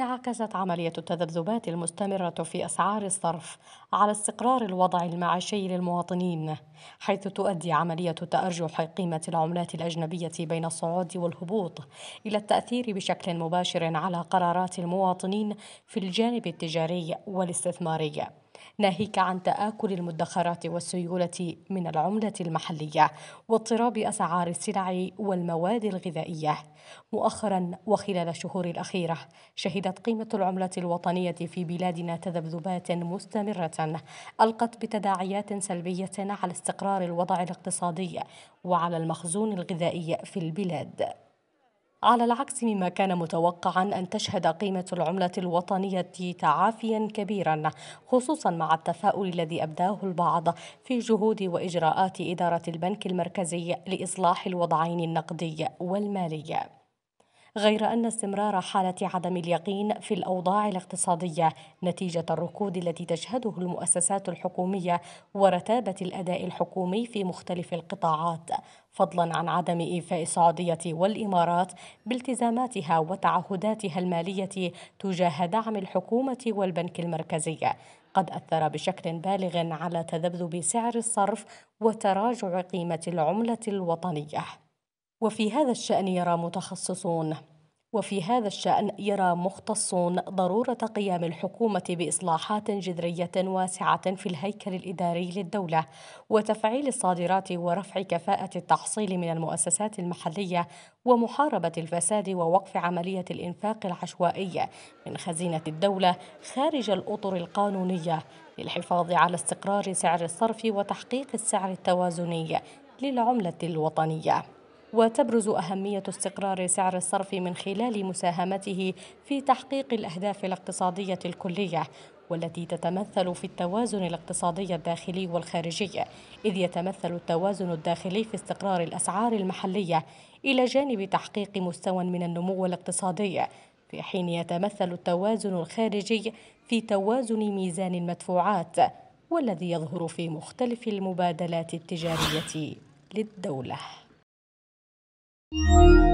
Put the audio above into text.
انعكست عملية التذبذبات المستمرة في أسعار الصرف على استقرار الوضع المعيشي للمواطنين، حيث تؤدي عملية تأرجح قيمة العملات الأجنبية بين الصعود والهبوط إلى التأثير بشكل مباشر على قرارات المواطنين في الجانب التجاري والاستثماري. ناهيك عن تآكل المدخرات والسيولة من العملة المحلية واضطراب أسعار السلع والمواد الغذائية. مؤخرا وخلال الشهور الأخيرة شهدت قيمة العملة الوطنية في بلادنا تذبذبات مستمرة ألقت بتداعيات سلبية على استقرار الوضع الاقتصادي وعلى المخزون الغذائي في البلاد. على العكس مما كان متوقعا أن تشهد قيمة العملة الوطنية تعافيا كبيرا خصوصا مع التفاؤل الذي أبداه البعض في جهود وإجراءات إدارة البنك المركزي لإصلاح الوضعين النقدي والمالي غير أن استمرار حالة عدم اليقين في الأوضاع الاقتصادية نتيجة الركود التي تشهده المؤسسات الحكومية ورتابة الأداء الحكومي في مختلف القطاعات فضلا عن عدم إيفاء السعودية والإمارات بالتزاماتها وتعهداتها المالية تجاه دعم الحكومة والبنك المركزي قد أثر بشكل بالغ على تذبذب سعر الصرف وتراجع قيمة العملة الوطنية وفي هذا الشأن يرى متخصصون وفي هذا الشأن يرى مختصون ضرورة قيام الحكومة بإصلاحات جذرية واسعة في الهيكل الإداري للدولة وتفعيل الصادرات ورفع كفاءة التحصيل من المؤسسات المحلية ومحاربة الفساد ووقف عملية الإنفاق العشوائي من خزينة الدولة خارج الأطر القانونية للحفاظ على استقرار سعر الصرف وتحقيق السعر التوازني للعملة الوطنية وتبرز أهمية استقرار سعر الصرف من خلال مساهمته في تحقيق الأهداف الاقتصادية الكلية والتي تتمثل في التوازن الاقتصادي الداخلي والخارجي إذ يتمثل التوازن الداخلي في استقرار الأسعار المحلية إلى جانب تحقيق مستوى من النمو الاقتصادي في حين يتمثل التوازن الخارجي في توازن ميزان المدفوعات والذي يظهر في مختلف المبادلات التجارية للدولة Música